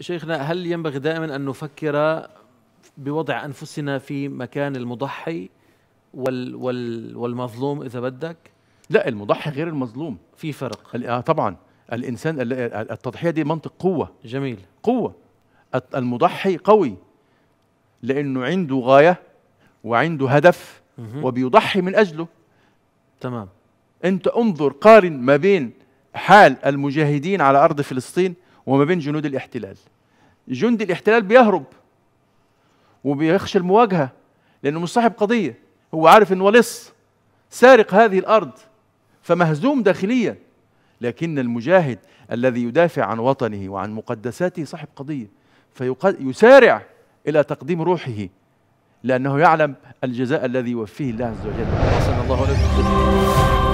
شيخنا هل ينبغي دائما أن نفكر بوضع أنفسنا في مكان المضحي وال وال والمظلوم إذا بدك لا المضحي غير المظلوم في فرق آه طبعا الإنسان التضحية دي منطق قوة جميل قوة المضحي قوي لأنه عنده غاية وعنده هدف وبيضحي من أجله تمام أنت انظر قارن ما بين حال المجاهدين على أرض فلسطين وما بين جنود الاحتلال جند الاحتلال بيهرب وبيخشى المواجهه لانه مش صاحب قضيه هو عارف انه لص سارق هذه الارض فمهزوم داخليا لكن المجاهد الذي يدافع عن وطنه وعن مقدساته صاحب قضيه فيسارع الى تقديم روحه لانه يعلم الجزاء الذي يوفيه الله عز وجل الله عليه وسلم